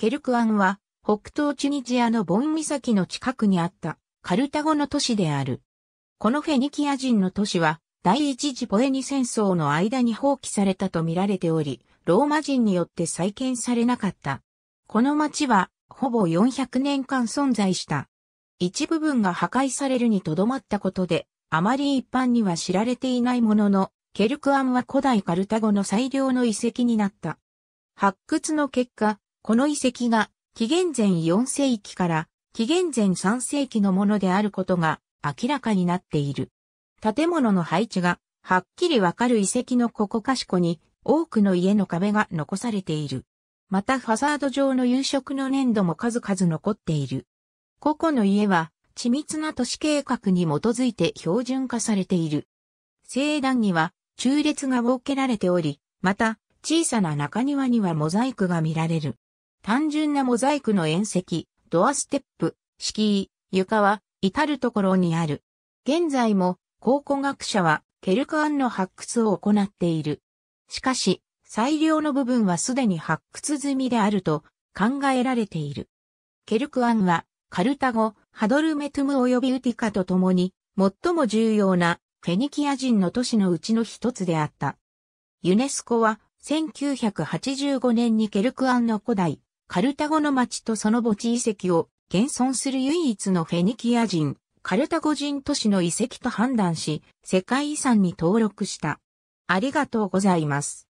ケルクアンは、北東チュニジアのボン岬の近くにあった、カルタゴの都市である。このフェニキア人の都市は、第一次ポエニ戦争の間に放棄されたと見られており、ローマ人によって再建されなかった。この町は、ほぼ400年間存在した。一部分が破壊されるにとどまったことで、あまり一般には知られていないものの、ケルクアンは古代カルタゴの最良の遺跡になった。発掘の結果、この遺跡が紀元前4世紀から紀元前3世紀のものであることが明らかになっている。建物の配置がはっきりわかる遺跡のここかしこに多くの家の壁が残されている。またファサード上の夕食の粘土も数々残っている。個々の家は緻密な都市計画に基づいて標準化されている。聖壇には中列が設けられており、また小さな中庭にはモザイクが見られる。単純なモザイクの縁石、ドアステップ、敷居、床は、至るところにある。現在も、考古学者は、ケルクアンの発掘を行っている。しかし、最良の部分はすでに発掘済みであると考えられている。ケルクアンは、カルタゴ、ハドルメトゥム及びウティカと共に、最も重要なフェニキア人の都市のうちの一つであった。ユネスコは1985年にケルクアンの古代カルタゴの町とその墓地遺跡を現存する唯一のフェニキア人、カルタゴ人都市の遺跡と判断し、世界遺産に登録した。ありがとうございます。